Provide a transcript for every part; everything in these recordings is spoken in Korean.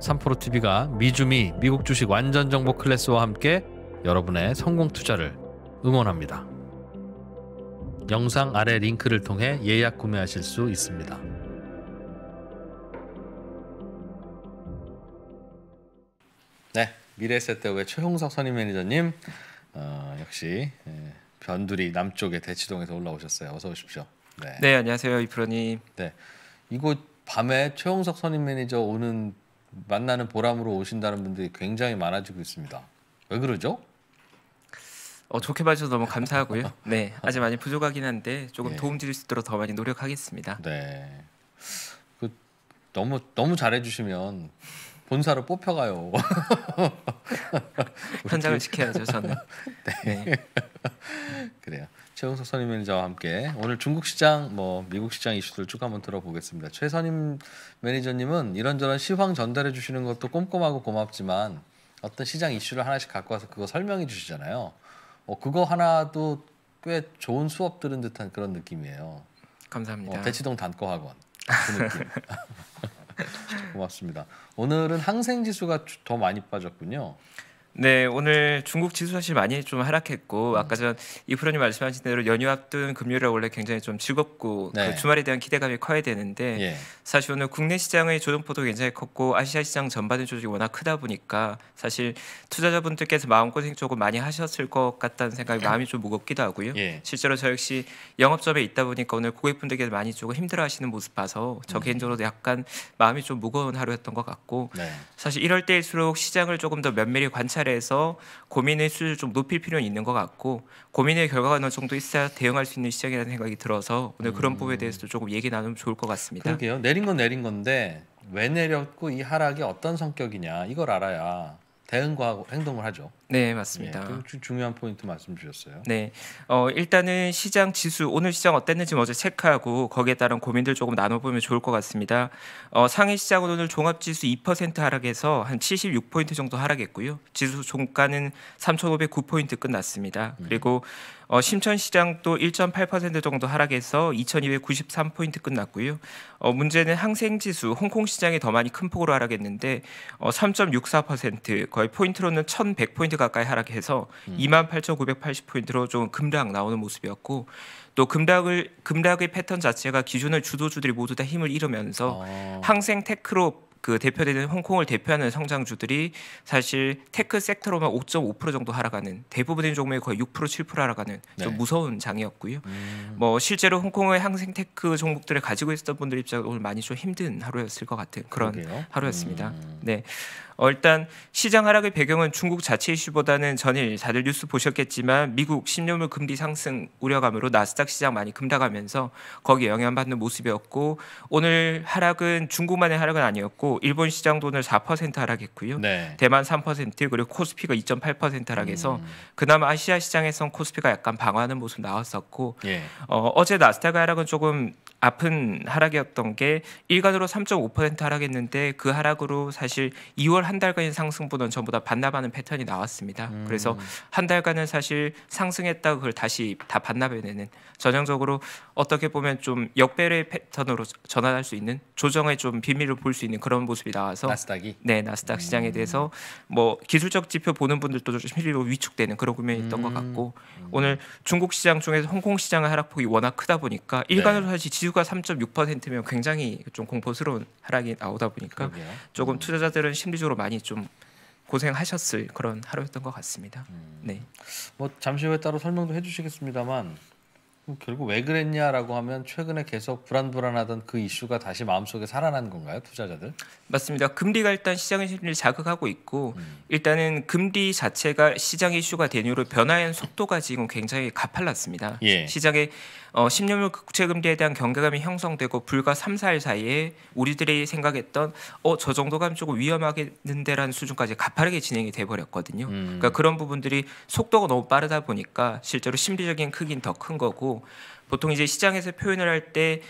삼프로TV가 미주미 미국 주식 완전 정보 클래스와 함께 여러분의 성공 투자를 응원합니다. 영상 아래 링크를 통해 예약 구매하실 수 있습니다. 네, 미래세대의 최홍석 선임 매니저님 어, 역시 예, 변두리 남쪽의 대치동에서 올라오셨어요. 어서 오십시오. 네, 네 안녕하세요 이프로님. 네, 이곳 밤에 최홍석 선임 매니저 오는 만나는 보람으로 오신다는 분들이 굉장히 많아지고 있습니다. 왜 그러죠? 어, 좋게 봐주셔서 너무 감사하고요. 네, 아직 많이 부족하긴 한데 조금 예. 도움 드릴 수 있도록 더 많이 노력하겠습니다. 네, 그 너무 너무 잘해주시면 본사로 뽑혀가요. 현장을 지켜야죠 저는. 네. 네. 그래요. 최은석 선임 매니저와 함께 오늘 중국 시장, 뭐 미국 시장 이슈들 쭉 한번 들어보겠습니다. 최선임 매니저님은 이런저런 시황 전달해 주시는 것도 꼼꼼하고 고맙지만 어떤 시장 이슈를 하나씩 갖고 와서 그거 설명해 주시잖아요. 어, 그거 하나도 꽤 좋은 수업 들은 듯한 그런 느낌이에요. 감사합니다. 어, 대치동 단과학원 그 느낌. 고맙습니다. 오늘은 항생 지수가 더 많이 빠졌군요. 네, 오늘 중국 지수 사실 많이 좀 하락했고 음. 아까 전 이프로님 말씀하신 대로 연휴 앞둔 금요일에 원래 굉장히 좀 즐겁고 그 네. 그 주말에 대한 기대감이 커야 되는데 예. 사실 오늘 국내 시장의 조정폭도 굉장히 컸고 아시아 시장 전반의 조직이 워낙 크다 보니까 사실 투자자분들께서 마음고생 조금 많이 하셨을 것 같다는 생각이 마음이 좀 무겁기도 하고요. 예. 실제로 저 역시 영업점에 있다 보니까 오늘 고객분들께서 많이 조금 힘들어하시는 모습 봐서 저 음. 개인적으로도 약간 마음이 좀 무거운 하루였던 것 같고 네. 사실 이럴 때일수록 시장을 조금 더 면밀히 관찰 사례에서 고민의 수준을 좀 높일 필요는 있는 것 같고 고민의 결과가 어느 정도 있어야 대응할 수 있는 시장이라는 생각이 들어서 오늘 그런 음. 부분에 대해서도 조금 얘기 나누면 좋을 것 같습니다. 그러게요. 내린 건 내린 건데 왜 내렸고 이 하락이 어떤 성격이냐 이걸 알아야 대응과 행동을 하죠. 네, 맞습니다. 예, 그 중요한 포인트 말씀 주셨어요. 네, 어, 일단은 시장 지수 오늘 시장 어땠는지 먼저 체크하고 거기에 따른 고민들 조금 나눠보면 좋을 것 같습니다. 어, 상해 시장은 오늘 종합 지수 2% 하락해서 한 76포인트 정도 하락했고요. 지수 종가는 3,509포인트 끝났습니다. 음. 그리고 음. 어, 심천시장도 1.8% 정도 하락해서 2,293포인트 끝났고요. 어, 문제는 항생지수 홍콩시장이 더 많이 큰 폭으로 하락했는데 어, 3.64% 거의 포인트로는 1,100포인트 가까이 하락해서 음. 28,980포인트로 좀 급락 나오는 모습이었고 또 급락을 급락의 패턴 자체가 기존의 주도주들이 모두 다 힘을 잃으면서 어. 아. 항생 테크로 그 대표되는 홍콩을 대표하는 성장주들이 사실 테크 섹터로만 5.5% 정도 하락하는 대부분의 종목이 거의 6% 7% 하락하는 좀 네. 무서운 장이었고요. 음. 뭐 실제로 홍콩의 항생 테크 종목들을 가지고 있었던 분들 입장 오늘 많이 좀 힘든 하루였을 것 같은 그런 그러게요. 하루였습니다. 음. 네. 어, 일단 시장 하락의 배경은 중국 자체 이슈보다는 전일 다들 뉴스 보셨겠지만 미국 10년물 금리 상승 우려감으로 나스닥 시장 많이 금다가면서 거기에 영향받는 모습이었고 오늘 하락은 중국만의 하락은 아니었고 일본 시장도 오늘 4% 하락했고요. 네. 대만 3% 그리고 코스피가 2.8% 하락해서 음. 그나마 아시아 시장에선 코스피가 약간 방어하는 모습 나왔었고 예. 어, 어제 나스닥 하락은 조금 아픈 하락이었던 게 일간으로 3.5% 하락했는데 그 하락으로 사실 2월 한 달간의 상승보다는 전부 다 반납하는 패턴이 나왔습니다. 음. 그래서 한 달간은 사실 상승했다 그걸 다시 다 반납해내는 전형적으로 어떻게 보면 좀 역배의 패턴으로 전환할 수 있는 조정의 좀 비밀을 볼 수 있는 그런 모습이 나와서 나스닥이 네 나스닥 시장에 음. 대해서 뭐 기술적 지표 보는 분들도 좀리로 위축되는 그런 국면이 있던 음. 것 같고 음. 오늘 중국 시장 중에서 홍콩 시장의 하락폭이 워낙 크다 보니까 일간으로 네. 사실 지 지수가 3.6%면 굉장히 좀 공포스러운 하락이 나오다 보니까 그러게요. 조금 음. 투자자들은 심리적으로 많이 좀 고생하셨을 그런 하루였던 것 같습니다. 음. 네. 뭐 잠시 후에 따로 설명도 해주시겠습니다만 결국 왜 그랬냐라고 하면 최근에 계속 불안불안하던 그 이슈가 다시 마음속에 살아난 건가요, 투자자들? 맞습니다. 금리가 일단 시장의 심리를 자극하고 있고 음. 일단은 금리 자체가 시장 이슈가 된이후로 변화한 속도가 지금 굉장히 가팔랐습니다. 예. 시장에 어, 십년물 국채 금리에 대한 경계감이 형성되고 불과 삼사일 사이에 우리들이 생각했던 어, 저 정도 감 조금 위험하겠는데라는 수준까지 가파르게 진행이 돼 버렸거든요. 음. 그러니까 그런 부분들이 속도가 너무 빠르다 보니까 실제로 심리적인 크기는 더 큰 거고 보통 이제 시장에서 표현을 할 때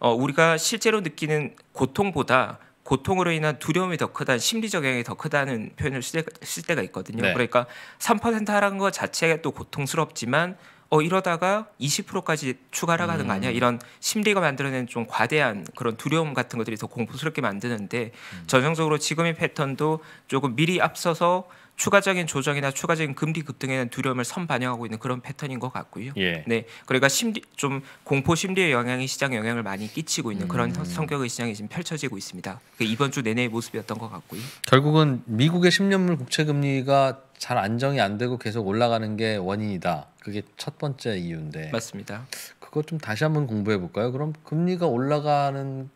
어, 우리가 실제로 느끼는 고통보다 고통으로 인한 두려움이 더 크다는 심리적 영향이 더 크다는 표현을 쓸, 때가 있거든요. 네. 그러니까 3% 하라는 것 자체가 또 고통스럽지만 어 이러다가 20%까지 추가를 하는 음. 거 아니야? 음. 이런 심리가 만들어낸 좀 과대한 그런 두려움 같은 것들이 더 공포스럽게 만드는데 음. 전형적으로 지금의 패턴도 조금 미리 앞서서 추가적인 조정이나 추가적인 금리 급등에 는 두려움을 선반영하고 있는 그런 패턴인 것 같고요. 예. 네, 그러니까 심리 좀 공포 심리의 영향이 시장 영향을 많이 끼치고 있는 그런 음. 성격의 시장이 지금 펼쳐지고 있습니다. 그 이번 주 내내의 모습이었던 것 같고요. 결국은 미국의 10년물 국채 금리가 잘 안정이 안 되고 계속 올라가는 게 원인이다. 그게 첫 번째 이유인데. 맞습니다. 그거 좀 다시 한번 공부해 볼까요? 그럼 금리가 올라가는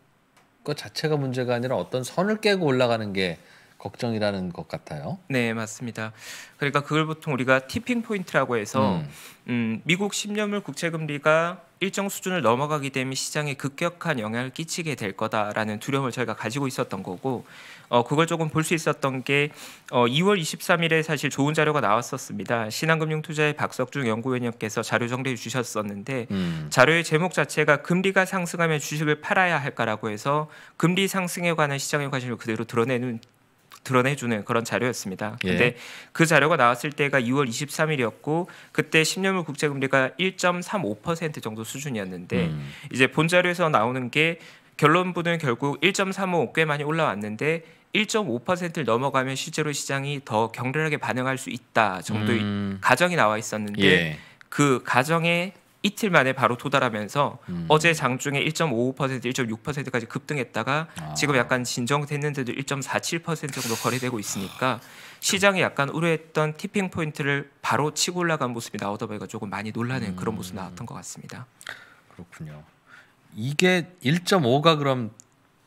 것 자체가 문제가 아니라 어떤 선을 깨고 올라가는 게 걱정이라는 것 같아요. 네, 맞습니다. 그러니까 그걸 보통 우리가 티핑 포인트라고 해서 음. 음, 미국 10년물 국채 금리가 일정 수준을 넘어가기 때문 시장에 급격한 영향을 끼치게 될 거다라는 두려움을 저희가 가지고 있었던 거고 어, 그걸 조금 볼 수 있었던 게 어, 2월 23일에 사실 좋은 자료가 나왔었습니다. 신한금융투자의 박석중 연구위원님께서 자료 정리해 주셨었는데 음. 자료의 제목 자체가 금리가 상승하면 주식을 팔아야 할까라고 해서 금리 상승에 관한 시장의 관심을 그대로 드러내는 드러내주는 그런 자료였습니다. 그런데 예. 그 자료가 나왔을 때가 2월 23일이었고 그때 10년물 국채금리가 1.35% 정도 수준이었는데 음. 이제 본 자료에서 나오는 게 결론부는 결국 1.35 꽤 많이 올라왔는데 1.5%를 넘어가면 실제로 시장이 더 격렬하게 반응할 수 있다 정도의 음. 가정이 나와 있었는데 예. 그가정에 이틀 만에 바로 도달하면서 음. 어제 장중에 1.55% 1.6%까지 급등했다가 아. 지금 약간 진정됐는데도 1.47% 정도 거래되고 있으니까 아, 그렇죠. 시장이 약간 우려했던 티핑 포인트를 바로 치고 올라간 모습이 나오다 보니까 조금 많이 놀라는 음. 그런 모습 음. 나왔던 것 같습니다. 그렇군요. 이게 1.5가 그럼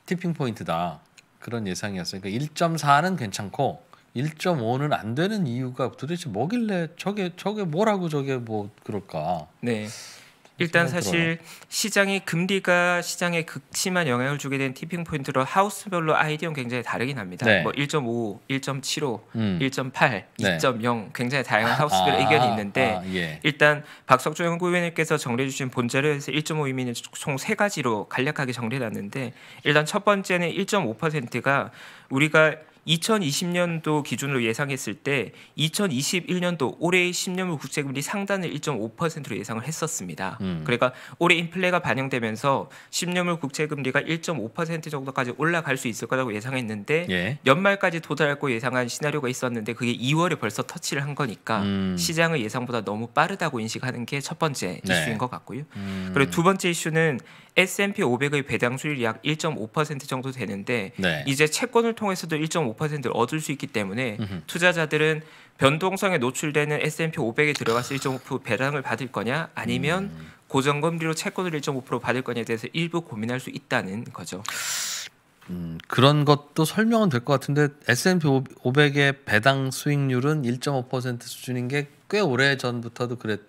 티핑 포인트다 그런 예상이었어요. 그러니까 1.4는 괜찮고 1.5는 안 되는 이유가 도대체 뭐길래 저게 저게 뭐라고 저게 뭐 그럴까? 네. 일단 사실 시장이 금리가 시장에 극심한 영향을 주게 된 티핑 포인트로 하우스별로 아이디어는 굉장히 다르긴 합니다. 네. 뭐1.5, 1.75, 음. 1.8, 네. 2.0 굉장히 다양한 아, 하우스별 아, 의견이 있는데 아, 예. 일단 박석준 연구위원님께서 정리해 주신 본자을 해서 1.5 의미는 총 세 가지로 간략하게 정리해 놨는데 일단 첫 번째는 1.5%가 우리가 2020년도 기준으로 예상했을 때 2021년도 올해의 10년물 국채금리 상단을 1.5%로 예상을 했었습니다. 음. 그러니까 올해 인플레가 반영되면서 10년물 국채금리가 1.5% 정도까지 올라갈 수 있을 거라고 예상했는데 예. 연말까지 도달할거 예상한 시나리오가 있었는데 그게 2월에 벌써 터치를 한 거니까 음. 시장의 예상보다 너무 빠르다고 인식하는 게 첫 번째 네. 이슈인 것 같고요. 음. 그리고 두 번째 이슈는 S&P 500의 배당 수율이 약 1.5% 정도 되는데 네. 이제 채권을 통해서도 1.5%를 얻을 수 있기 때문에 음흠. 투자자들은 변동성에 노출되는 S&P 500에 들어가서 1.5% 배당을 받을 거냐 아니면 음. 고정금리로 채권을 1.5% 받을 거냐에 대해서 일부 고민할 수 있다는 거죠. 음, 그런 것도 설명은 될 것 같은데 S&P 500의 배당 수익률은 1.5% 수준인 게 꽤 오래 전부터도 그랬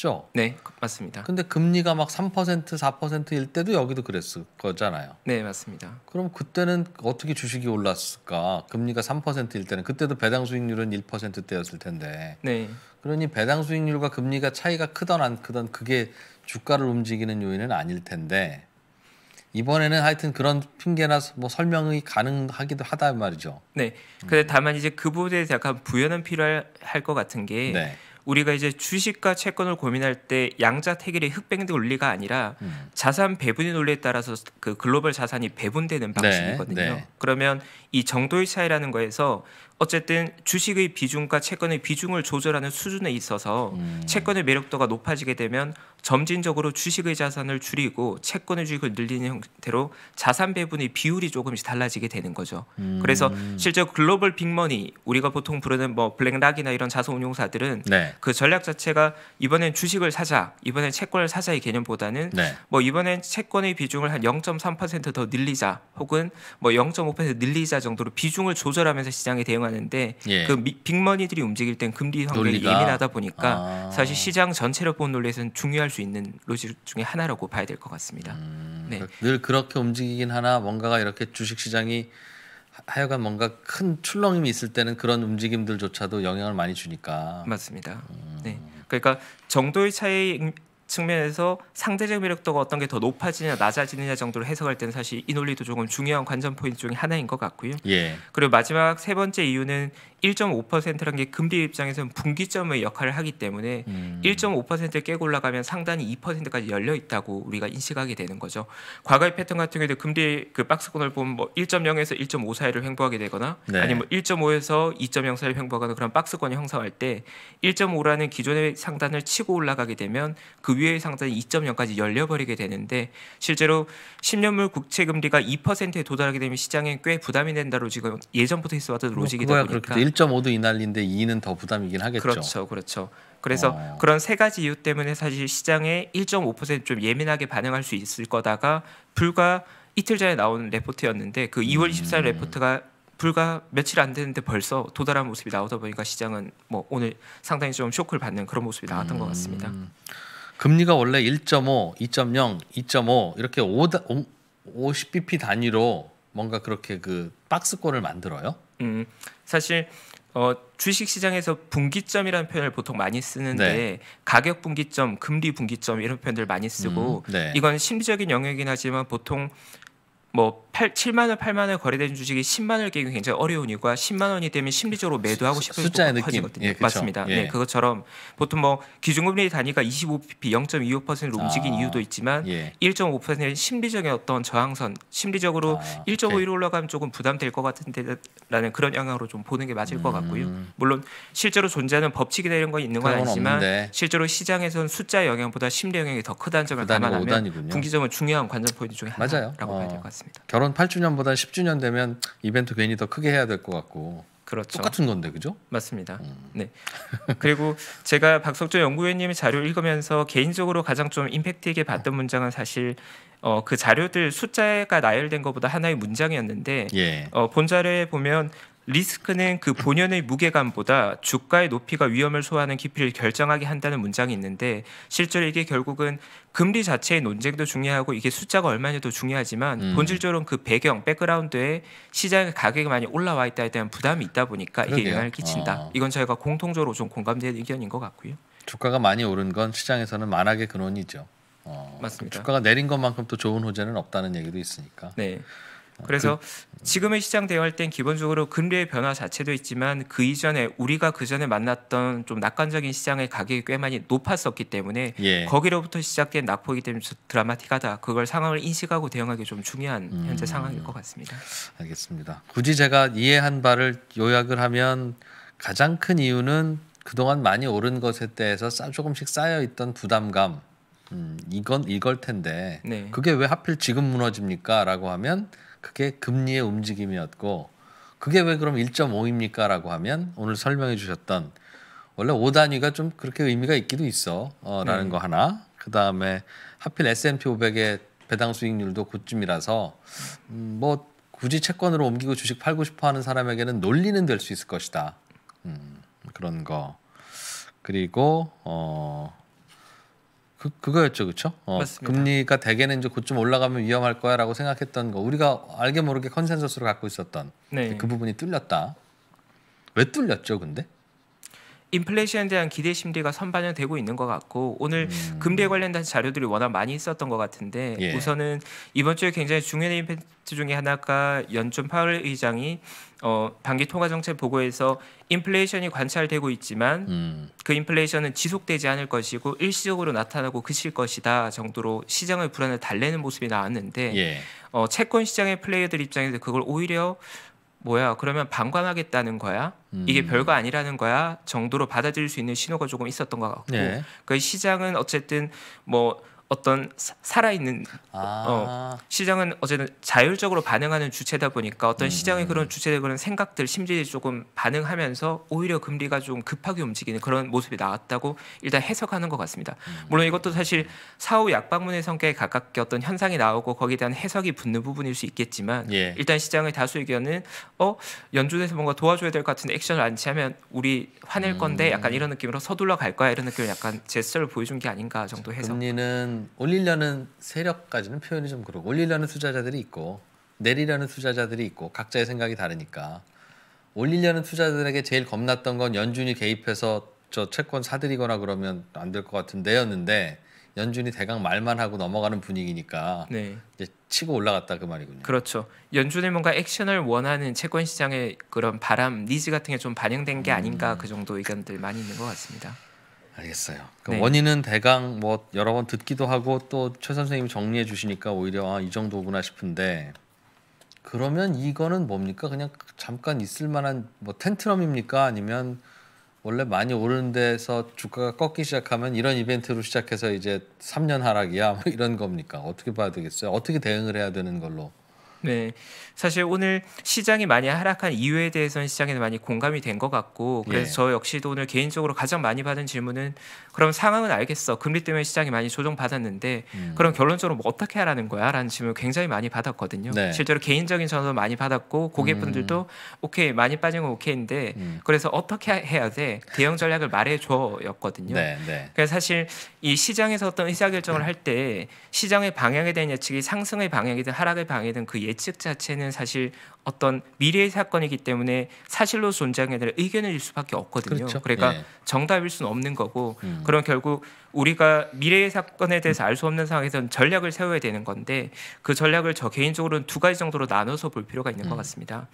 높죠. 네, 그, 맞습니다. 근데 금리가 막 3%, 4%일 때도 여기도 그랬을 거잖아요. 네, 맞습니다. 그럼 그때는 어떻게 주식이 올랐을까? 금리가 3%일 때는 그때도 배당 수익률은 1때였을 텐데. 네. 그러니 배당 수익률과 금리가 차이가 크던 안 크던 그게 주가를 움직이는 요인은 아닐 텐데. 이번에는 하여튼 그런 핑계나 뭐 설명이 가능하기도 하다 말이죠. 네. 근데 다만 이제 그 부분에 대해서 약간 부연은 필요할 것 같은 게 네. 우리가 이제 주식과 채권을 고민할 때 양자 태결의 흑백 논리가 아니라 음. 자산 배분의 논리에 따라서 그 글로벌 자산이 배분되는 방식이거든요. 네, 네. 그러면 이 정도의 차이라는 거에서 어쨌든 주식의 비중과 채권의 비중을 조절하는 수준에 있어서 음. 채권의 매력도가 높아지게 되면 점진적으로 주식의 자산을 줄이고 채권의 주식을 늘리는 형태로 자산 배분의 비율이 조금씩 달라지게 되는 거죠. 음. 그래서 실제 글로벌 빅머니 우리가 보통 부르는 뭐 블랙락이나 이런 자산운용사들은 네. 그 전략 자체가 이번엔 주식을 사자, 이번엔 채권을 사자의 개념보다는 네. 뭐 이번엔 채권의 비중을 한 0.3%더 늘리자, 혹은 뭐 0.5% 늘리자 정도로 비중을 조절하면서 시장에 대응하는 움직가는데 예. 그 빅머니들이 움직일 땐 금리 환경이 예민하다 보니까 아. 사실 시장 전체를 본 논리에서는 중요할 수 있는 로직 중에 하나라고 봐야 될 것 같습니다. 음, 네. 그 늘 그렇게 움직이긴 하나 뭔가가 이렇게 주식 시장이 하여간 뭔가 큰 출렁임이 있을 때는 그런 움직임들조차도 영향을 많이 주니까 맞습니다. 음. 네. 그러니까 정도의 차이 측면에서 상대적 매력도가 어떤 게 더 높아지냐 낮아지느냐 정도로 해석할 때는 사실 이 논리도 조금 중요한 관전 포인트 중의 하나인 것 같고요. 예. 그리고 마지막 세 번째 이유는 1.5%라는 게 금리 입장에서는 분기점의 역할을 하기 때문에 음. 1.5%를 깨고 올라가면 상단이 2%까지 열려 있다고 우리가 인식하게 되는 거죠. 과거의 패턴 같은 경우에도 금리 그 박스권을 보면 뭐 1.0에서 1.5 사이를 횡보하게 되거나 네. 아니면 1.5에서 뭐 2.0 사이를 횡보하거나 그런 박스권이 형성할 때 1.5라는 기존의 상단을 치고 올라가게 되면 그 유예상자이 2.0까지 열려버리게 되는데 실제로 10년물 국채 금리가 2%에 도달하게 되면 시장에 꽤 부담이 된다로 지금 예전부터 있어왔던 뭐 로직이다 보니까 1.5도 이날인데 2는 더 부담이긴 하겠죠. 그렇죠, 그렇죠. 그래서 어... 그런 세 가지 이유 때문에 사실 시장에 1.5%좀 예민하게 반응할 수 있을 거다가 불과 이틀 전에 나온 레포트였는데 그 2월 24일 음. 레포트가 불과 며칠 안됐는데 벌써 도달한 모습이 나오다 보니까 시장은 뭐 오늘 상당히 좀 쇼크를 받는 그런 모습이 나왔던 음... 것 같습니다. 음. 금리가 원래 1.5, 2.0, 2.5 이렇게 5, 50bp 단위로 뭔가 그렇게 그 박스권을 만들어요? 음, 사실 어, 주식 시장에서 분기점이라는 표현을 보통 많이 쓰는데 네. 가격 분기점, 금리 분기점 이런 표현들 많이 쓰고 음, 네. 이건 심리적인 영역이긴 하지만 보통 뭐 8, 7만 원, 8만 원 거래된 주식이 10만 원을 깨기 굉장히 어려운 이유가 10만 원이 되면 심리적으로 매도하고 싶은 숫자의 느낌 예, 맞습니다. 예. 네, 그것처럼 보통 뭐 기준금리 단위가 25pp 0.25%로 아, 움직인 이유도 있지만 예. 1.5%는 심리적인 어떤 저항선, 심리적으로 아, 1.5로 올라가면 조금 부담될 것 같은데라는 그런 영향으로 좀 보는 게 맞을 음. 것 같고요. 음. 물론 실제로 존재하는 법칙이나 이런 건 있는 건 아니지만 없는데. 실제로 시장에서는 숫자 영향보다 심리 영향이 더 크다는 점을 감안하면 분기점은 중요한 관전 포인트 중에 하나라고 어. 봐야 될 것 같습니다. 같습니다. 결혼 8주년보다 10주년 되면 이벤트 괜히 더 크게 해야 될 것 같고 그렇죠. 똑같은 건데 그죠? 맞습니다. 음. 네. 그리고 제가 박석조 연구위원님의 자료 읽으면서 개인적으로 가장 좀 임팩트 있게 봤던 문장은 사실 어, 그 자료들 숫자가 나열된 것보다 하나의 문장이었는데 예. 어, 본자료에 보면 리스크는 그 본연의 무게감보다 주가의 높이가 위험을 소화하는 깊이를 결정하게 한다는 문장이 있는데 실제로 이게 결국은 금리 자체의 논쟁도 중요하고 이게 숫자가 얼마냐도 중요하지만 음. 본질적으로는 그 배경 백그라운드에 시장의 가격이 많이 올라와 있다에 대한 부담이 있다 보니까 그러게요. 이게 영향을 끼친다. 아. 이건 저희가 공통적으로 좀 공감되는 의견인 것 같고요. 주가가 많이 오른 건 시장에서는 만악의 근원이죠. 어, 맞습니다. 주가가 내린 것만큼 또 좋은 호재는 없다는 얘기도 있으니까. 네. 그래서 그 지금의 시장 대응할 땐 기본적으로 금리의 변화 자체도 있지만 그 이전에 우리가 그 전에 만났던 좀 낙관적인 시장의 가격이 꽤 많이 높았었기 때문에 예. 거기로부터 시작된 낙폭이기 때문에 드라마틱하다. 그걸 상황을 인식하고 대응하기 좀 중요한 음. 현재 상황일 것 같습니다. 알겠습니다. 굳이 제가 이해한 바를 요약을 하면 가장 큰 이유는 그동안 많이 오른 것에 대해서 조금씩 쌓여 있던 부담감 음, 이건 이걸 텐데 네. 그게 왜 하필 지금 무너집니까?라고 하면 그게 금리의 움직임이었고 그게 왜 그럼 1.5입니까? 라고 하면 오늘 설명해 주셨던 원래 5단위가 좀 그렇게 의미가 있기도 있어 어, 라는 네. 거 하나 그 다음에 하필 S&P 500의 배당 수익률도 고쯤이라서 음, 뭐 굳이 채권으로 옮기고 주식 팔고 싶어하는 사람에게는 논리는 될 수 있을 것이다 음, 그런 거 그리고 어그 그거였죠, 그쵸 어, 맞습니다. 금리가 대개는 이제 곧 좀 올라가면 위험할 거야라고 생각했던 거 우리가 알게 모르게 컨센서스로 갖고 있었던 네. 그 부분이 뚫렸다. 왜 뚫렸죠, 근데? 인플레이션에 대한 기대 심리가 선반영되고 있는 것 같고 오늘 음. 금리에 관련된 자료들이 워낙 많이 있었던 것 같은데 예. 우선은 이번 주에 굉장히 중요한 이벤트 중에 하나가 연준 파월 의장이 어, 단기 통화 정책 보고에서 인플레이션이 관찰되고 있지만 음. 그 인플레이션은 지속되지 않을 것이고 일시적으로 나타나고 그칠 것이다 정도로 시장의 불안을 달래는 모습이 나왔는데 예. 어, 채권 시장의 플레이어들 입장에서 그걸 오히려 뭐야 그러면 방관하겠다는 거야 음. 이게 별거 아니라는 거야 정도로 받아들일 수 있는 신호가 조금 있었던 것 같고 네. 그 시장은 어쨌든 뭐 어떤 살아있는 아. 어, 시장은 어쨌든 자율적으로 반응하는 주체다 보니까 어떤 음. 시장의 그런 주체의 그런 생각들 심지어 조금 반응하면서 오히려 금리가 좀 급하게 움직이는 그런 모습이 나왔다고 일단 해석하는 것 같습니다. 음. 물론 이것도 사실 사후 약방문의 성격에 가깝게 어떤 현상이 나오고 거기에 대한 해석이 붙는 부분일 수 있겠지만 예. 일단 시장의 다수 의견은 어 연준에서 뭔가 도와줘야 될 것같은 액션을 안 취하면 우리 화낼 건데 음. 약간 이런 느낌으로 서둘러 갈 거야 이런 느낌을 약간 제스처를 보여준 게 아닌가 정도 해석. 금리는 올리려는 세력까지는 표현이 좀 그렇고 올리려는 투자자들이 있고 내리려는 투자자들이 있고 각자의 생각이 다르니까 올리려는 투자들에게 제일 겁났던 건 연준이 개입해서 저 채권 사들이거나 그러면 안 될 것 같은데였는데 연준이 대강 말만 하고 넘어가는 분위기니까 네. 이제 치고 올라갔다 그 말이군요. 그렇죠. 연준이 뭔가 액션을 원하는 채권 시장의 그런 바람, 니즈 같은 게 좀 반영된 게 아닌가 음. 그 정도 의견들 많이 있는 것 같습니다. 알겠어요. 그 네. 원인은 대강 뭐 여러 번 듣기도 하고 또 최 선생님이 정리해 주시니까 오히려 아, 이 정도구나 싶은데 그러면 이거는 뭡니까? 그냥 잠깐 있을 만한 뭐 텐트럼입니까? 아니면 원래 많이 오르는 데서 주가가 꺾기 시작하면 이런 이벤트로 시작해서 이제 3년 하락이야 뭐 이런 겁니까? 어떻게 봐야 되겠어요? 어떻게 대응을 해야 되는 걸로 네. 사실 오늘 시장이 많이 하락한 이유에 대해서는 시장에서 많이 공감이 된 것 같고 그래서 예. 저 역시도 오늘 개인적으로 가장 많이 받은 질문은 그럼 상황은 알겠어. 금리 때문에 시장이 많이 조정받았는데 음. 그럼 결론적으로 뭐 어떻게 하라는 거야? 라는 질문을 굉장히 많이 받았거든요. 네. 실제로 개인적인 전화도 많이 받았고 고객분들도 음. 오케이 많이 빠진 건 오케이인데 음. 그래서 어떻게 해야 돼? 대응 전략을 말해줘였거든요. 네, 네. 그래서 그러니까 사실 이 시장에서 어떤 의사결정을 네. 할때 시장의 방향에 대한 예측이 상승의 방향이든 하락의 방향이든 그 예. 예측 자체는 사실 어떤 미래의 사건이기 때문에 사실로 존재하게 될 의견일 을 수밖에 없거든요. 그렇죠. 그러니까 예. 정답일 수는 없는 거고 음. 그럼 결국 우리가 미래의 사건에 대해서 알 수 없는 상황에서는 전략을 세워야 되는 건데 그 전략을 저 개인적으로는 두 가지 정도로 나눠서 볼 필요가 있는 음. 것 같습니다.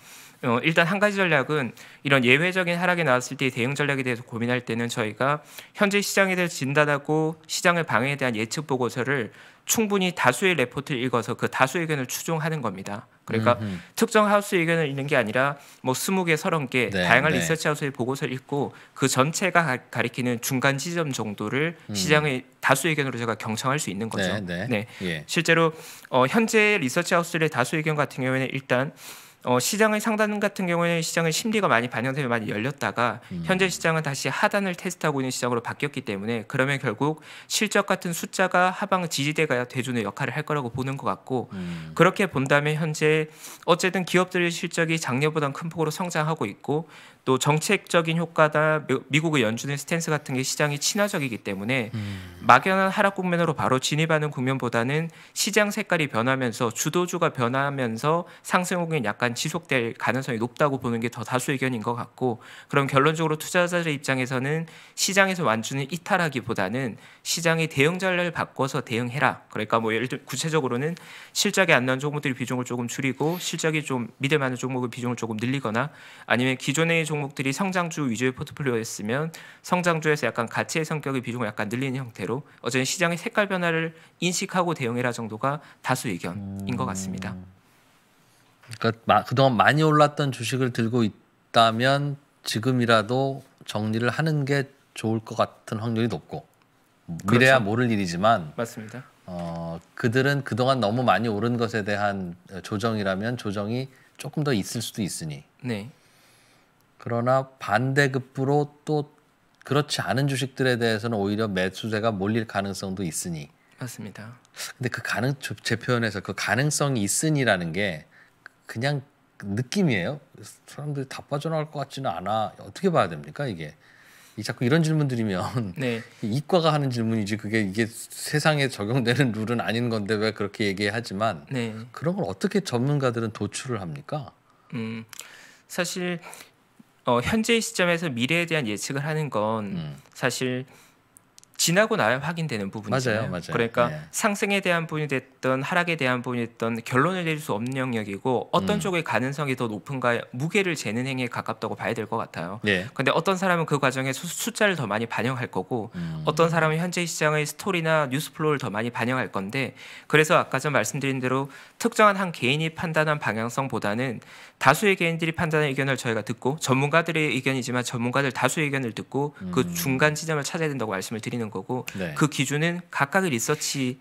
어, 일단 한 가지 전략은 이런 예외적인 하락이 나왔을 때 대응 전략에 대해서 고민할 때는 저희가 현재 시장에 대해서 진단하고 시장의 방해에 대한 예측 보고서를 충분히 다수의 레포트를 읽어서 그 다수 의견을 추종하는 겁니다. 그러니까 음흠. 특정 하우스 의견을 읽는 게 아니라 뭐2 0개3 0개 네, 다양한 네. 리서치 하우스의 보고서를 읽고 그 전체가 가, 리키는 중간 지점 정도를 음. 시장의 다수 의견으로 제가 경청할 수 있는 거죠. 네, 네. 네. 예. 실제로 어, 현재 리서치 하우스의 다수 의견 같은 경우에는 일단 어, 시장의 상단 같은 경우에는 시장의 심리가 많이 반영되면 많이 열렸다가 음. 현재 시장은 다시 하단을 테스트하고 있는 시장으로 바뀌었기 때문에 그러면 결국 실적 같은 숫자가 하방 지지대가 대주는 역할을 할 거라고 보는 것 같고 음. 그렇게 본다면 현재 어쨌든 기업들의 실적이 작년보다 큰 폭으로 성장하고 있고 또 정책적인 효과다 미국의 연준의 스탠스 같은 게 시장이 친화적이기 때문에 음. 막연한 하락 국면으로 바로 진입하는 국면보다는 시장 색깔이 변하면서 주도주가 변하면서 상승 국면 약간 지속될 가능성이 높다고 보는 게 더 다수 의견인 것 같고 그럼 결론적으로 투자자들 의 입장에서는 시장에서 완주는 이탈하기보다는 시장의 대응 전략을 바꿔서 대응해라. 그러니까 뭐 예를 들어 구체적으로는 실적이 안 나온 종목들의 비중을 조금 줄이고 실적이 좀 믿을 만한 종목의 비중을 조금 늘리거나 아니면 기존의 종목들이 성장주 위주의 포트폴리오였으면 성장주에서 약간 가치의 성격의 비중을 약간 늘리는 형태로 어쨌든 시장의 색깔 변화를 인식하고 대응해라 정도가 다수 의견인 것 음. 같습니다. 그러니까 그동안 많이 올랐던 주식을 들고 있다면 지금이라도 정리를 하는 게 좋을 것 같은 확률이 높고 그렇죠. 미래야 모를 일이지만 맞습니다. 어, 그들은 그동안 너무 많이 오른 것에 대한 조정이라면 조정이 조금 더 있을 수도 있으니. 네. 그러나 반대급부로 또 그렇지 않은 주식들에 대해서는 오히려 매수세가 몰릴 가능성도 있으니. 맞습니다. 근데 그 가능 제 표현에서 그 가능성이 있으니라는 게 그냥 느낌이에요. 사람들이 다 빠져나갈 것 같지는 않아. 어떻게 봐야 됩니까 이게? 자꾸 이런 질문드리면 네. 이과가 하는 질문이지 그게 이게 세상에 적용되는 룰은 아닌 건데 왜 그렇게 얘기하지만 네. 그런 걸 어떻게 전문가들은 도출을 합니까? 음, 사실 어, 현재 시점에서 미래에 대한 예측을 하는 건 음. 사실 지나고 나야 확인되는 부분이잖아요. 맞아요, 맞아요. 그러니까 예. 상승에 대한 부분이 됐던 하락에 대한 부분이 됐던 결론을 내릴 수 없는 영역이고 어떤 음. 쪽의 가능성이 더 높은가 무게를 재는 행위에 가깝다고 봐야 될 것 같아요. 그런데 예. 어떤 사람은 그 과정에 수, 숫자를 더 많이 반영할 거고 음. 어떤 사람은 현재 시장의 스토리나 뉴스 플로우를 더 많이 반영할 건데 그래서 아까 전 말씀드린 대로 특정한 한 개인이 판단한 방향성보다는 다수의 개인들이 판단한 의견을 저희가 듣고 전문가들의 의견이지만 전문가들 다수의 의견을 듣고 그 음. 그 중간 지점을 찾아야 된다고 말씀을 드리는 거고 네. 그 기준은 각각의 리서치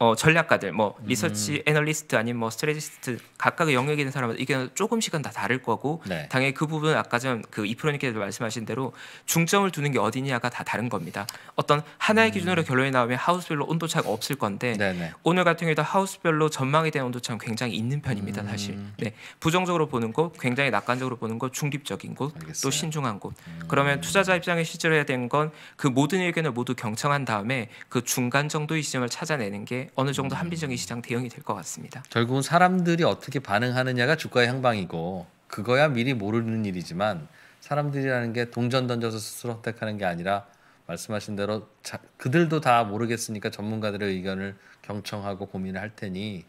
어, 전략가들, 뭐 음. 리서치 애널리스트 아니면 뭐 스트레지스트 각각의 영역에 있는 사람마다 의견 조금씩은 다 다를 거고 네. 당연히 그 부분은 아까 전그 이프로님께서 말씀하신 대로 중점을 두는 게 어디냐가 다 다른 겁니다. 어떤 하나의 음. 기준으로 결론이 나오면 하우스별로 온도 차가 없을 건데 네네. 네. 오늘 같은 경우도 에 하우스별로 전망에 대한 온도 차는 굉장히 있는 편입니다, 사실. 음. 네, 부정적으로 보는 곳, 굉장히 낙관적으로 보는 곳, 중립적인 곳, 알겠어요. 또 신중한 곳. 음. 그러면 투자자 입장에 실제로 해야 되는 건 그 모든 의견을 모두 경청한 다음에 그 중간 정도의 시점을 찾아내는 게 어느 정도 한비정의 시장 대응이 될 것 같습니다. 결국은 사람들이 어떻게 반응하느냐가 주가의 향방이고 그거야 미리 모르는 일이지만 사람들이라는 게 동전 던져서 스스로 선택하는 게 아니라 말씀하신 대로 자, 그들도 다 모르겠으니까 전문가들의 의견을 경청하고 고민을 할 테니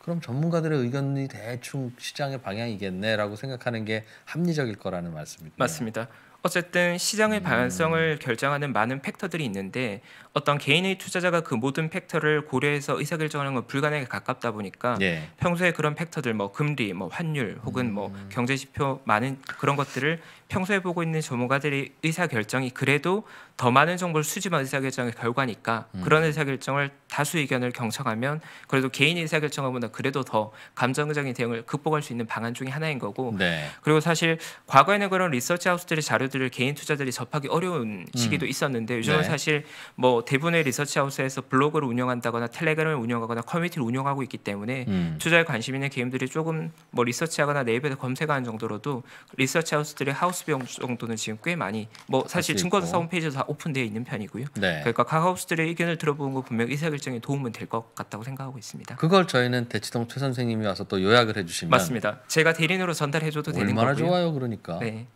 그럼 전문가들의 의견이 대충 시장의 방향이겠네라고 생각하는 게 합리적일 거라는 말씀입니다. 맞습니다. 어쨌든 시장의 방향성을 음. 결정하는 많은 팩터들이 있는데 어떤 개인의 투자자가 그 모든 팩터를 고려해서 의사결정하는 건 불가능에 가깝다 보니까 네. 평소에 그런 팩터들 뭐 금리, 뭐 환율 혹은 뭐 음. 경제지표 많은 그런 것들을 평소에 보고 있는 전문가들의 의사결정이 그래도 더 많은 정보를 수집한 의사결정의 결과니까 음. 그런 의사결정을 다수 의견을 경청하면 그래도 개인 의사결정보다 그래도 더 감정적인 대응을 극복할 수 있는 방안 중의 하나인 거고 네. 그리고 사실 과거에는 그런 리서치 하우스들의 자료들을 개인 투자들이 접하기 어려운 시기도 음. 있었는데 요즘은 네. 사실 뭐 대부분의 리서치 하우스에서 블로그를 운영한다거나 텔레그램을 운영하거나 커뮤니티를 운영하고 있기 때문에 음. 투자에 관심 있는 개인들이 조금 뭐 리서치하거나 네이버에서 검색하는 정도로도 리서치 하우스들의 하우스 140여 정도는 지금 꽤 많이 뭐 아, 사실 증권사 홈페이지도 다 오픈되어 있는 편이고요. 네. 그러니까 각 하우스들의 의견을 들어보는 거 분명 의사결정에 도움은 될 것 같다고 생각하고 있습니다. 그걸 저희는 대치동 최 선생님이 와서 또 요약을 해주시면 맞습니다. 제가 대리인으로 전달해줘도 되는 거고요. 얼마나 좋아요, 그러니까. 네,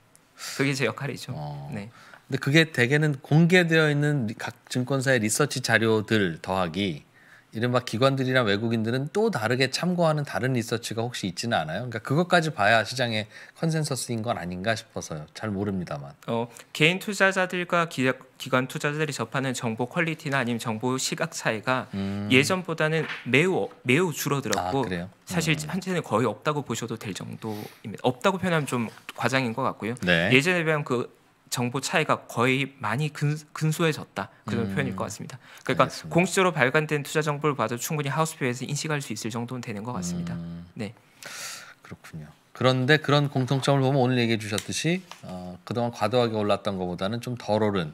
그게 제 역할이죠. 어. 네. 근데 그게 대개는 공개되어 있는 각 증권사의 리서치 자료들 더하기 이른바 기관들이나 외국인들은 또 다르게 참고하는 다른 리서치가 혹시 있지는 않아요? 그러니까 그것까지 봐야 시장의 컨센서스인 건 아닌가 싶어서요. 잘 모릅니다만. 어, 개인 투자자들과 기, 관 투자자들이 접하는 정보 퀄리티나 아니면 정보 시각 차이가 음. 예전보다는 매우 매우 줄어들었고 아, 음. 사실 현재는 거의 없다고 보셔도 될 정도입니다. 없다고 표현하면 좀 과장인 것 같고요. 네. 예전에 비하면 그 정보 차이가 거의 많이 근, 근소해졌다 그런 음, 표현일 것 같습니다. 그러니까 알겠습니다. 공식적으로 발간된 투자 정보를 봐도 충분히 하우스표에서 인식할 수 있을 정도는 되는 것 같습니다. 음, 네, 그렇군요. 그런데 그런 공통점을 보면 오늘 얘기해 주셨듯이 어, 그동안 과도하게 올랐던 것보다는 좀 덜 오른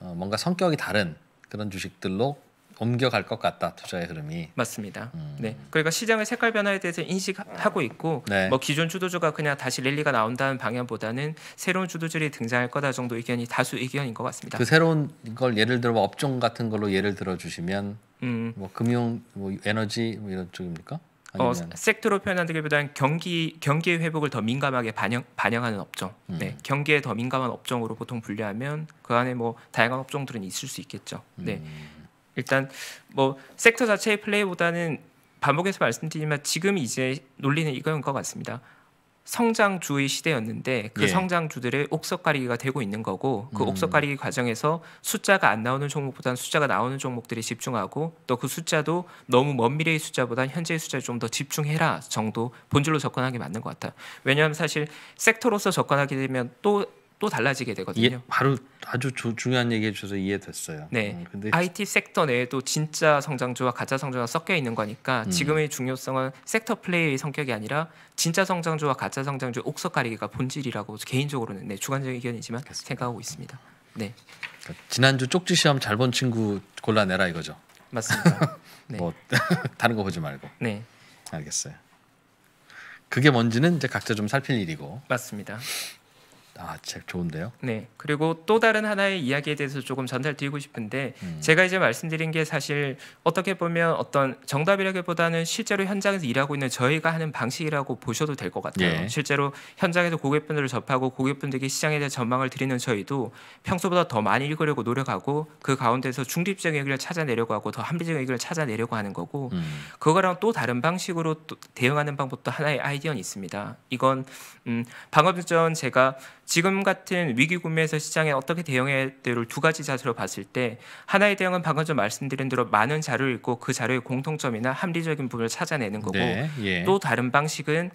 어, 뭔가 성격이 다른 그런 주식들로 옮겨갈 것 같다 투자의 흐름이 맞습니다. 음. 네, 그러니까 시장의 색깔 변화에 대해서 인식하고 있고 네. 뭐 기존 주도주가 그냥 다시 랠리가 나온다는 방향보다는 새로운 주도주들이 등장할 거다 정도 의견이 다수 의견인 것 같습니다. 그 새로운 걸 예를 들어 업종 같은 걸로 예를 들어 주시면 음. 뭐 금융, 뭐 에너지 뭐 이런 쪽입니까? 어, 섹터로 표현하기보다는 한 경기 경기의 회복을 더 민감하게 반영 반영하는 업종. 음. 네, 경기에 더 민감한 업종으로 보통 분류하면 그 안에 뭐 다양한 업종들은 있을 수 있겠죠. 네. 음. 일단 뭐 섹터 자체의 플레이보다는 반복해서 말씀드리지만 지금 이제 논리는 이거인것 같습니다. 성장주의 시대였는데 그 예. 성장주들의 옥석가리기가 되고 있는 거고 그 음. 옥석가리기 과정에서 숫자가 안 나오는 종목보다는 숫자가 나오는 종목들이 집중하고 또 그 숫자도 너무 먼 미래의 숫자보다는 현재의 숫자에 좀 더 집중해라 정도 본질로 접근하게 맞는 것 같아요. 왜냐하면 사실 섹터로서 접근하게 되면 또또 달라지게 되거든요. 예, 바로 아주 조, 중요한 얘기해 주셔서 이해됐어요. 네. 음, 근데... IT 섹터 내에도 진짜 성장주와 가짜 성장주가 섞여 있는 거니까 음. 지금의 중요성은 섹터 플레이의 성격이 아니라 진짜 성장주와 가짜 성장주 옥석 가리기가 본질이라고 개인적으로는 네, 주관적인 의견이지만 그렇습니다. 생각하고 있습니다. 네. 그러니까 지난주 쪽지 시험 잘 본 친구 골라내라 이거죠. 맞습니다. 네. 뭐 다른 거 보지 말고. 네. 알겠어요. 그게 뭔지는 이제 각자 좀 살필 일이고. 맞습니다. 아, 책 좋은데요. 네. 그리고 또 다른 하나의 이야기에 대해서 조금 전달드리고 싶은데 음. 제가 이제 말씀드린 게 사실 어떻게 보면 어떤 정답이라기보다는 실제로 현장에서 일하고 있는 저희가 하는 방식이라고 보셔도 될 것 같아요. 예. 실제로 현장에서 고객분들을 접하고 고객분들에게 시장에 대한 전망을 드리는 저희도 평소보다 더 많이 읽으려고 노력하고 그 가운데서 중립적인 얘기를 찾아내려고 하고 더 합리적인 얘기를 찾아내려고 하는 거고 음. 그거랑 또 다른 방식으로 또 대응하는 방법도 하나의 아이디어는 있습니다. 이건 음, 방금 전 제가 지금 같은 위기 구매에서 시장에 어떻게 대응해야 될를 두 가지 자세로 봤을 때 하나의 대응은 방금 좀 말씀드린 대로 많은 자료를 읽고 그 자료의 공통점이나 합리적인 부분을 찾아내는 거고 네, 예. 또 다른 방식은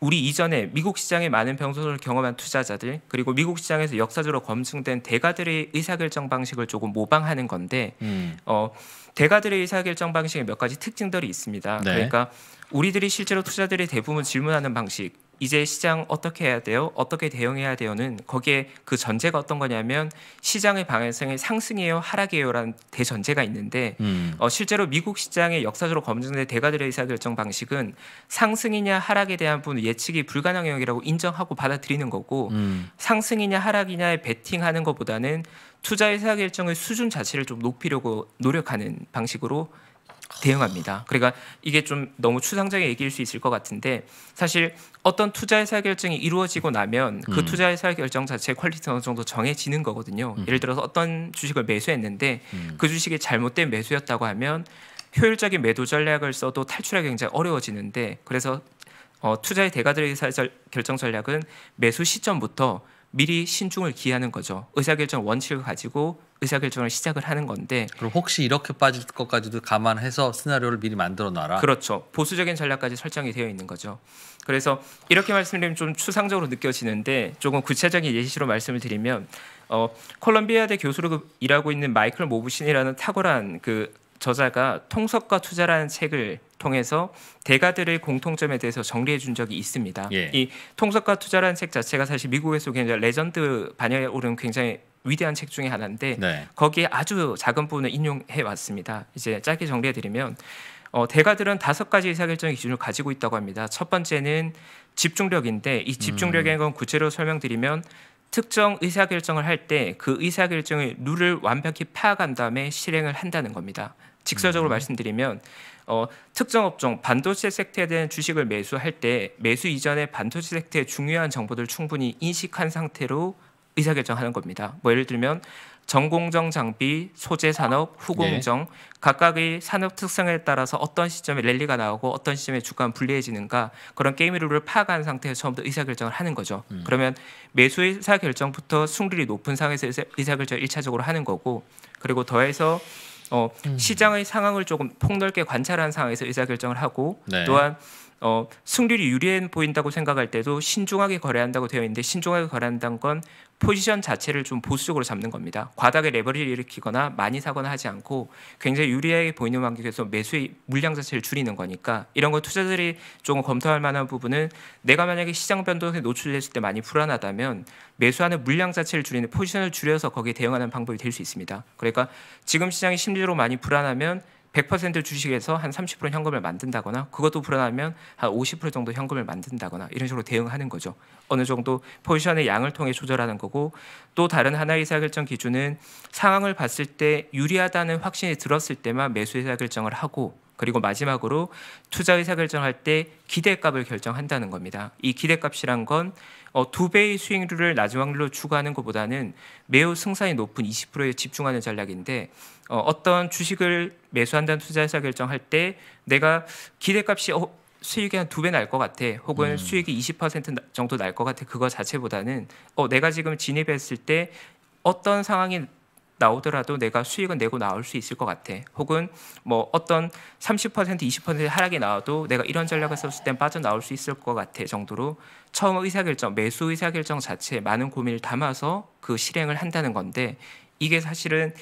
우리 이전에 미국 시장에 많은 병소를 경험한 투자자들 그리고 미국 시장에서 역사적으로 검증된 대가들의 의사결정 방식을 조금 모방하는 건데 음. 어, 대가들의 의사결정 방식에 몇 가지 특징들이 있습니다. 네. 그러니까 우리들이 실제로 투자들이 대부분 질문하는 방식 이제 시장 어떻게 해야 돼요? 어떻게 대응해야 돼요?는 거기에 그 전제가 어떤 거냐면 시장의 방향성이 상승해요하락해요라는 대전제가 있는데 음. 어, 실제로 미국 시장의 역사적으로 검증된 대가들의 의사 결정 방식은 상승이냐 하락에 대한 부분 예측이 불가능 한 영역이라고 인정하고 받아들이는 거고 음. 상승이냐 하락이냐에 베팅하는 것보다는 투자 의사 결정의 수준 자체를 좀 높이려고 노력하는 방식으로 대응합니다. 그러니까 이게 좀 너무 추상적인 얘기일 수 있을 것 같은데 사실 어떤 투자 의사 결정이 이루어지고 나면 그 음. 투자 의사 결정 자체의 퀄리티는 어느 정도 정해지는 거거든요. 음. 예를 들어서 어떤 주식을 매수했는데 음. 그 주식이 잘못된 매수였다고 하면 효율적인 매도 전략을 써도 탈출하기 굉장히 어려워지는데 그래서 어, 투자의 대가들의 결정 전략은 매수 시점부터 미리 신중을 기하는 거죠. 의사결정 원칙을 가지고 의사결정을 시작을 하는 건데 그럼 혹시 이렇게 빠질 것까지도 감안해서 스나리오를 미리 만들어 놔라. 그렇죠. 보수적인 전략까지 설정이 되어 있는 거죠. 그래서 이렇게 말씀드리면 좀 추상적으로 느껴지는데 조금 구체적인 예시로 말씀을 드리면 어, 콜롬비아대 교수로 그 일하고 있는 마이클 모브신이라는 탁월한 그 저자가 통섭과 투자라는 책을 통해서 대가들의 공통점에 대해서 정리해 준 적이 있습니다. 예. 이 통섭과 투자라는 책 자체가 사실 미국에서 굉장히 레전드 반열에 오른 굉장히 위대한 책 중에 하나인데 네. 거기에 아주 작은 부분을 인용해 왔습니다. 이제 짧게 정리해 드리면 어, 대가들은 다섯 가지 의사결정 기준을 가지고 있다고 합니다. 첫 번째는 집중력인데 이 집중력인 음. 건 구체로 설명드리면 특정 의사결정을 할 때 그 의사결정의 룰을 완벽히 파악한 다음에 실행을 한다는 겁니다. 직설적으로 음. 말씀드리면 어, 특정 업종 반도체 섹터에 대한 주식을 매수할 때 매수 이전에 반도체 섹터의 중요한 정보들 충분히 인식한 상태로 의사결정하는 겁니다. 뭐 예를 들면 전공정 장비, 소재 산업, 후공정 네. 각각의 산업 특성에 따라서 어떤 시점에 랠리가 나오고 어떤 시점에 주가가 불리해지는가 그런 게임 룰을 파악한 상태에서 처음부터 의사결정을 하는 거죠. 음. 그러면 매수 의사결정부터 승률이 높은 상에서 황 의사결정을 일차적으로 하는 거고 그리고 더해서 어, 음. 시장의 상황을 조금 폭넓게 관찰한 상황에서 의사결정을 하고 네. 또한 어, 승률이 유리해 보인다고 생각할 때도 신중하게 거래한다고 되어 있는데 신중하게 거래한다는 건 포지션 자체를 좀 보수적으로 잡는 겁니다. 과다하게 레버리를 일으키거나 많이 사거나 하지 않고 굉장히 유리하게 보이는 환경에서 매수의 물량 자체를 줄이는 거니까 이런 거 투자들이 조금 검토할 만한 부분은 내가 만약에 시장 변동에 노출됐을 때 많이 불안하다면 매수하는 물량 자체를 줄이는 포지션을 줄여서 거기에 대응하는 방법이 될 수 있습니다. 그러니까 지금 시장이 심리적으로 많이 불안하면 100% 주식에서 한 30% 현금을 만든다거나 그것도 불안하면 한 50% 정도 현금을 만든다거나 이런 식으로 대응하는 거죠. 어느 정도 포지션의 양을 통해 조절하는 거고 또 다른 하나의 의사결정 기준은 상황을 봤을 때 유리하다는 확신이 들었을 때만 매수 의사결정을 하고 그리고 마지막으로 투자 의사결정할 때 기대값을 결정한다는 겁니다. 이 기대값이란 건 어, 두 배의 수익률을 낮은 확률로 추구하는 것보다는 매우 승산이 높은 20%에 집중하는 전략인데 어, 떤 주식을 매수한다는 투자회사 결정할 때 내가 기대값이 어, 수익이 한 두 배 날 것 같아 혹은 음. 수익이 20% 정도 날 것 같아 그거 자체보다는 어, 내가 지금 진입했을 때 어떤 상황이 나오더라도 내가 수익은 내고 나올 수 있을 것 같아. 혹은 뭐 어떤 30% 20% 하락이 나와도 내가 이런 전략을 썼을 땐 빠져나올 수 있을 것 같아 정도로 처음 의사결정, 매수 의사결정 자체에 많은 고민을 담아서 그 실행을 한다는 건데 이게 사실은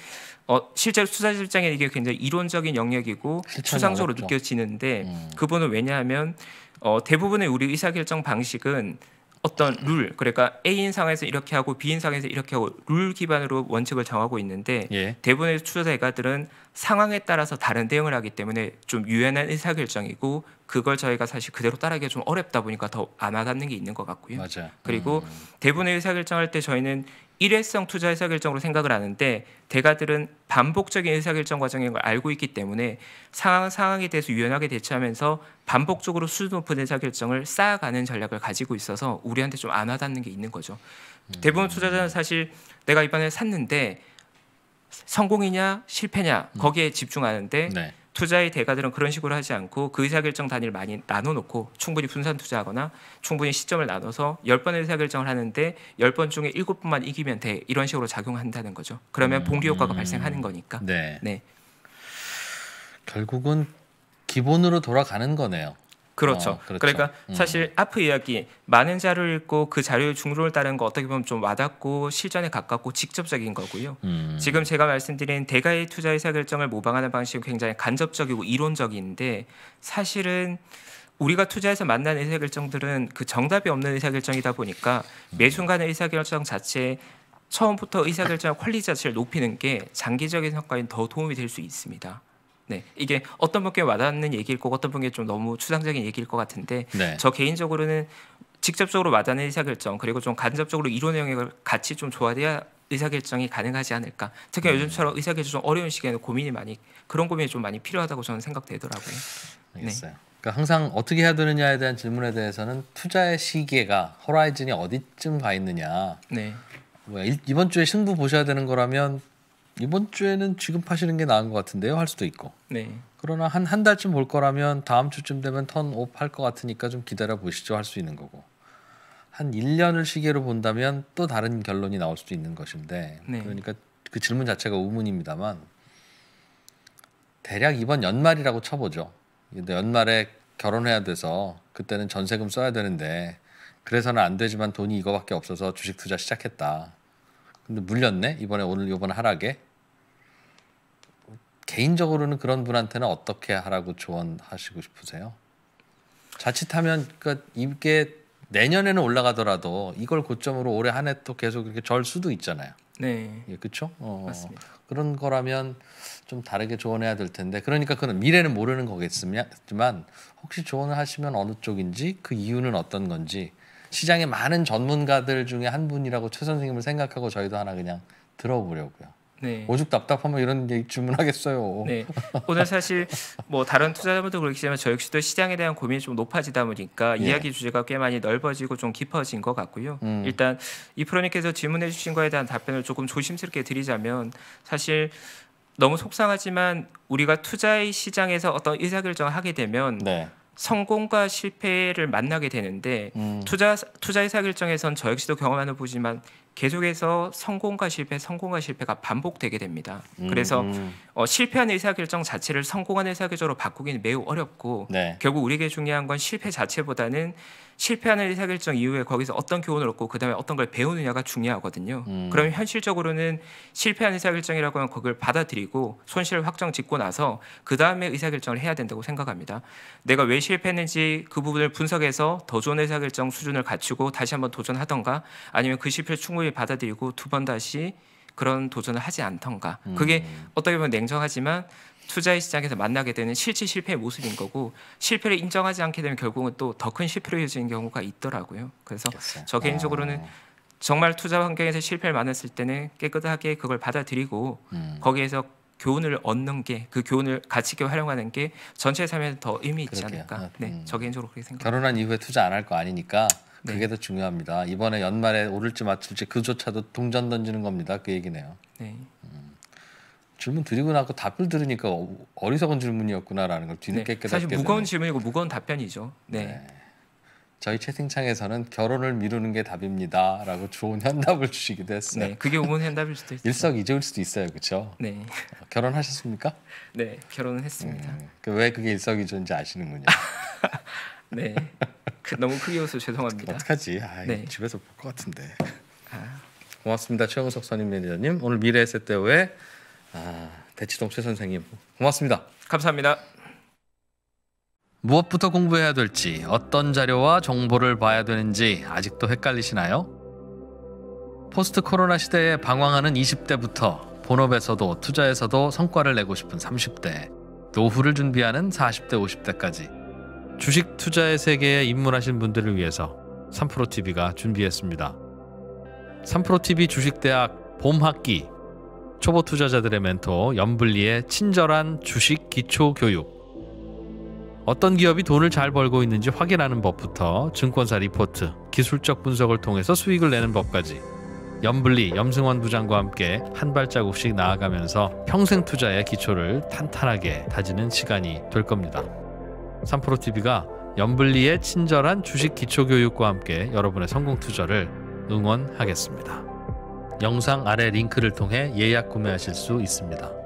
어, 실제로 투자실장에 이게 굉장히 이론적인 영역이고 추상적으로 어렵죠. 느껴지는데 음. 그분은 왜냐하면 어, 대부분의 우리 의사결정 방식은 어떤 룰 그러니까 A인 상에서 이렇게 하고 B인 상에서 이렇게 하고 룰 기반으로 원칙을 정하고 있는데 예. 대부분의 투자자들은 상황에 따라서 다른 대응을 하기 때문에 좀 유연한 의사결정이고 그걸 저희가 사실 그대로 따라하기가 좀 어렵다 보니까 더안 와닿는 게 있는 것 같고요. 맞아. 그리고 음. 대부분의 의사결정할 때 저희는 일회성 투자 의사결정으로 생각을 하는데 대가들은 반복적인 의사결정 과정인 걸 알고 있기 때문에 상황, 상황에 대해서 유연하게 대처하면서 반복적으로 수준 높은 의사결정을 쌓아가는 전략을 가지고 있어서 우리한테 좀 안 와닿는 게 있는 거죠. 음. 대부분 투자자는 사실 내가 이번에 샀는데 성공이냐 실패냐 음. 거기에 집중하는데 네. 투자의 대가들은 그런 식으로 하지 않고 그 의사결정 단위를 많이 나눠놓고 충분히 분산 투자하거나 충분히 시점을 나눠서 열번 의사결정을 하는데 열 번 중에 일곱 번만 이기면 돼 이런 식으로 작용한다는 거죠. 그러면 음. 봉기 효과가 발생하는 거니까. 네. 네. 결국은 기본으로 돌아가는 거네요. 그렇죠. 어, 그렇죠. 그러니까 음. 사실 앞의 이야기 많은 자료를 읽고 그 자료의 중로를 따른거 어떻게 보면 좀 와닿고 실전에 가깝고 직접적인 거고요. 음. 지금 제가 말씀드린 대가의 투자 의사 결정을 모방하는 방식은 굉장히 간접적이고 이론적인데 사실은 우리가 투자해서 만난 의사 결정들은 그 정답이 없는 의사 결정이다 보니까 음. 매 순간의 의사 결정 자체에 처음부터 의사 결정의 퀄리티 자체를 높이는 게 장기적인 성과에더 도움이 될 수 있습니다. 네, 이게 어떤 분께 와닿는 얘기일 거고 어떤 분께 좀 너무 추상적인 얘기일 것 같은데 네. 저 개인적으로는 직접적으로 와닿는 의사결정 그리고 좀 간접적으로 이론 영역을 같이 좀 조화돼야 의사결정이 가능하지 않을까. 특히 음. 요즘처럼 의사결정 어려운 시기에는 고민이 많이 그런 고민이 좀 많이 필요하다고 저는 생각되더라고요. 네. 알겠어요. 네. 그러니까 항상 어떻게 해야 되느냐에 대한 질문에 대해서는 투자의 시기가 호라이즌이 어디쯤 가 있느냐. 네. 뭐 이번 주에 승부 보셔야 되는 거라면 이번 주에는 지금 파시는 게 나은 것 같은데요 할 수도 있고 네. 그러나 한 한 달쯤 볼 거라면 다음 주쯤 되면 턴오할것 같으니까 좀 기다려 보시죠 할 수 있는 거고 한 1년을 시계로 본다면 또 다른 결론이 나올 수도 있는 것인데 네. 그러니까 그 질문 자체가 의문입니다만 대략 이번 연말이라고 쳐보죠. 근데 연말에 결혼해야 돼서 그때는 전세금 써야 되는데 그래서는 안 되지만 돈이 이거밖에 없어서 주식 투자 시작했다. 근데 물렸네 이번에 오늘 이번 하락에 개인적으로는 그런 분한테는 어떻게 하라고 조언하시고 싶으세요? 자칫하면 그러니까 이게 내년에는 올라가더라도 이걸 고점으로 올해 한 해 또 계속 이렇게 절 수도 있잖아요. 네. 예, 그렇죠? 어, 맞습니다. 그런 거라면 좀 다르게 조언해야 될 텐데 그러니까 그는 미래는 모르는 거겠지만 혹시 조언을 하시면 어느 쪽인지 그 이유는 어떤 건지 시장의 많은 전문가들 중에 한 분이라고 최 선생님을 생각하고 저희도 하나 그냥 들어보려고요. 네. 오죽 답답하면 이런 얘기 주문하겠어요. 네. 오늘 사실 뭐 다른 투자자분도 그렇겠지만 저 역시도 시장에 대한 고민이 좀 높아지다 보니까 예. 이야기 주제가 꽤 많이 넓어지고 좀 깊어진 것 같고요. 음. 일단 이 프로님께서 질문해 주신 거에 대한 답변을 조금 조심스럽게 드리자면 사실 너무 속상하지만 우리가 투자의 시장에서 어떤 의사결정을 하게 되면 네. 성공과 실패를 만나게 되는데 음. 투자 투자 의사 결정에선 저 역시도 경험하는 부지만 계속해서 성공과 실패, 성공과 실패가 반복되게 됩니다. 음. 그래서 음. 어, 실패한 의사결정 자체를 성공한 의사결정으로 바꾸기는 매우 어렵고 네. 결국 우리에게 중요한 건 실패 자체보다는 실패하는 의사결정 이후에 거기서 어떤 교훈을 얻고 그 다음에 어떤 걸 배우느냐가 중요하거든요. 음. 그면 현실적으로는 실패한 의사결정이라고 하면 그걸 받아들이고 손실을 확정 짓고 나서 그 다음에 의사결정을 해야 된다고 생각합니다. 내가 왜 실패했는지 그 부분을 분석해서 더 좋은 의사결정 수준을 갖추고 다시 한번 도전하던가 아니면 그 실패를 충분히 받아들이고 두 번 다시 그런 도전을 하지 않던가 그게 음. 어떻게 보면 냉정하지만 투자의 시장에서 만나게 되는 실질 실패의 모습인 거고 실패를 인정하지 않게 되면 결국은 또 더 큰 실패로 이어지는 경우가 있더라고요. 그래서 그렇죠. 저 개인적으로는 아. 정말 투자 환경에서 실패를 많았을 때는 깨끗하게 그걸 받아들이고 음. 거기에서 교훈을 얻는 게 그 교훈을 가치 있게 활용하는 게 전체 삶에 더 의미 있지 그럴게요. 않을까. 아, 네, 음. 저 개인적으로 그렇게 생각합니다. 결혼한 이후에 투자 안 할 거 아니니까 네. 그게 네. 더 중요합니다. 이번에 연말에 오를지 맞을지 그조차도 동전 던지는 겁니다. 그 얘기네요. 네. 질문 드리고 나서 답을 들으니까 어, 어리석은 질문이었구나라는 걸 뒤늦게 네, 깨닫게 사실 무거운 되네. 질문이고 무거운 답변이죠. 네. 네. 저희 채팅창에서는 결혼을 미루는 게 답입니다라고 좋은 현답을 주시기도 했어요. 네, 그게 오은 현답일 수도 있어요. 일석이조일 수도 있어요, 그렇죠? 네. 어, 결혼하셨습니까? 네, 결혼은 했습니다. 음, 그 왜 그게 일석이조인지 아시는군요. 네, 그, 너무 크게 웃어 죄송합니다. 어떡하지? 아이, 네. 집에서 볼 것 같은데. 아. 고맙습니다, 최영석 선임 매니저님. 오늘 미래의 세대의 아, 대치동 최 선생님 고맙습니다. 감사합니다. 무엇부터 공부해야 될지, 어떤 자료와 정보를 봐야 되는지 아직도 헷갈리시나요? 포스트 코로나 시대에 방황하는 20대부터 본업에서도 투자에서도 성과를 내고 싶은 30대, 노후를 준비하는 40대, 50대까지 주식 투자의 세계에 입문하신 분들을 위해서 3프로TV가 준비했습니다. 3프로TV 주식대학 봄학기 초보 투자자들의 멘토 염블리의 친절한 주식 기초 교육. 어떤 기업이 돈을 잘 벌고 있는지 확인하는 법부터 증권사 리포트, 기술적 분석을 통해서 수익을 내는 법까지 염블리, 염승원 부장과 함께 한 발자국씩 나아가면서 평생 투자의 기초를 탄탄하게 다지는 시간이 될 겁니다. 삼프로 t v 가 염블리의 친절한 주식 기초 교육과 함께 여러분의 성공 투자를 응원하겠습니다. 영상 아래 링크를 통해 예약 구매하실 수 있습니다.